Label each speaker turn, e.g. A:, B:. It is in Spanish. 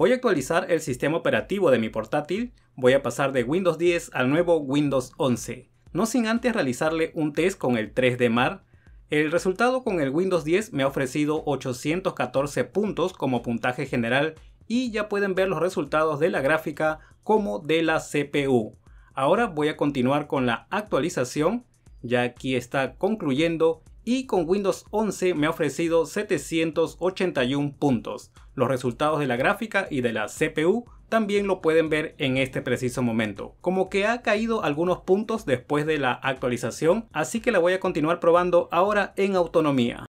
A: Voy a actualizar el sistema operativo de mi portátil, voy a pasar de Windows 10 al nuevo Windows 11, no sin antes realizarle un test con el 3D Mar. El resultado con el Windows 10 me ha ofrecido 814 puntos como puntaje general y ya pueden ver los resultados de la gráfica como de la CPU. Ahora voy a continuar con la actualización, ya aquí está concluyendo y con Windows 11 me ha ofrecido 781 puntos. Los resultados de la gráfica y de la CPU también lo pueden ver en este preciso momento. Como que ha caído algunos puntos después de la actualización, así que la voy a continuar probando ahora en autonomía.